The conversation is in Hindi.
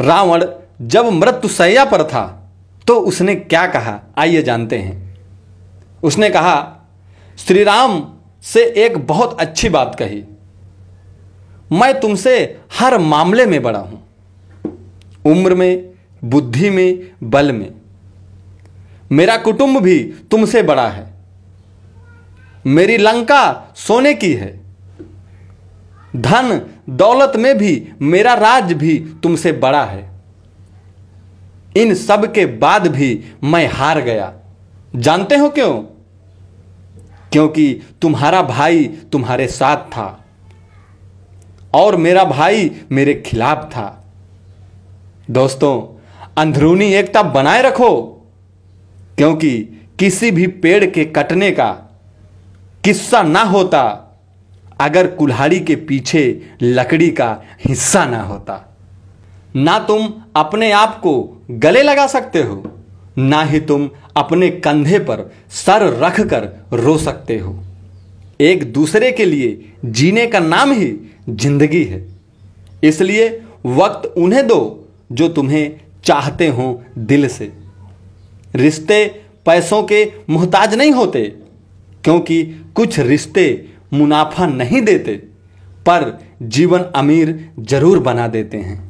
रावण जब मृत्युशैया पर था तो उसने क्या कहा आइए जानते हैं उसने कहा श्री राम से एक बहुत अच्छी बात कही मैं तुमसे हर मामले में बड़ा हूं उम्र में बुद्धि में बल में मेरा कुटुंब भी तुमसे बड़ा है मेरी लंका सोने की है धन दौलत में भी मेरा राज भी तुमसे बड़ा है इन सब के बाद भी मैं हार गया जानते हो क्यों क्योंकि तुम्हारा भाई तुम्हारे साथ था और मेरा भाई मेरे खिलाफ था दोस्तों अंदरूनी एकता बनाए रखो क्योंकि किसी भी पेड़ के कटने का किस्सा ना होता अगर कुल्हाड़ी के पीछे लकड़ी का हिस्सा ना होता ना तुम अपने आप को गले लगा सकते हो ना ही तुम अपने कंधे पर सर रख कर रो सकते हो एक दूसरे के लिए जीने का नाम ही जिंदगी है इसलिए वक्त उन्हें दो जो तुम्हें चाहते हो दिल से रिश्ते पैसों के मोहताज नहीं होते क्योंकि कुछ रिश्ते मुनाफा नहीं देते पर जीवन अमीर जरूर बना देते हैं